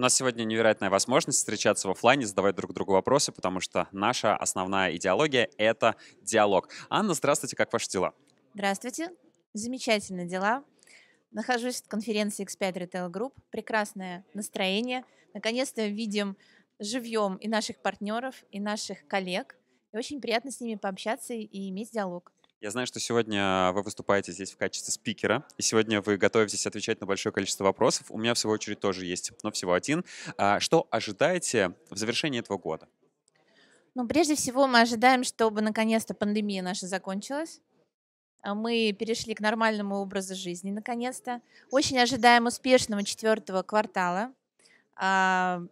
У нас сегодня невероятная возможность встречаться в офлайне, задавать друг другу вопросы, потому что наша основная идеология — это диалог. Анна, здравствуйте, как ваши дела? Здравствуйте, замечательные дела. Нахожусь в конференции X5 Retail Group, прекрасное настроение. Наконец-то видим живьем и наших партнеров, и наших коллег. И очень приятно с ними пообщаться и иметь диалог. Я знаю, что сегодня вы выступаете здесь в качестве спикера, и сегодня вы готовитесь отвечать на большое количество вопросов. У меня, в свою очередь, тоже есть, но всего один. А что ожидаете в завершении этого года? Ну, прежде всего, мы ожидаем, чтобы наконец-то пандемия наша закончилась. А мы перешли к нормальному образу жизни, наконец-то. Очень ожидаем успешного четвертого квартала. А,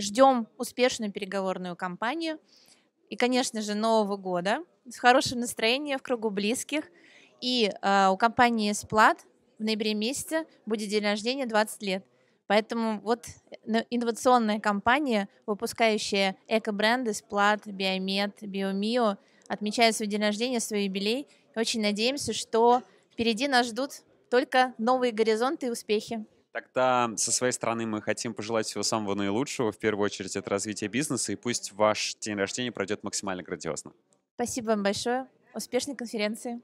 ждем успешную переговорную кампанию и, конечно же, Нового года с хорошим настроением в кругу близких. И э, у компании Сплат в ноябре месяце будет день рождения 20 лет. Поэтому вот э, инновационная компания, выпускающая эко-бренды Сплат, Биомед, Биомио, отмечает свой день рождения, свой юбилей. Очень надеемся, что впереди нас ждут только новые горизонты и успехи. Тогда со своей стороны мы хотим пожелать всего самого наилучшего, в первую очередь это развитие бизнеса, и пусть ваш день рождения пройдет максимально грандиозно. Спасибо вам большое. Успешной конференции.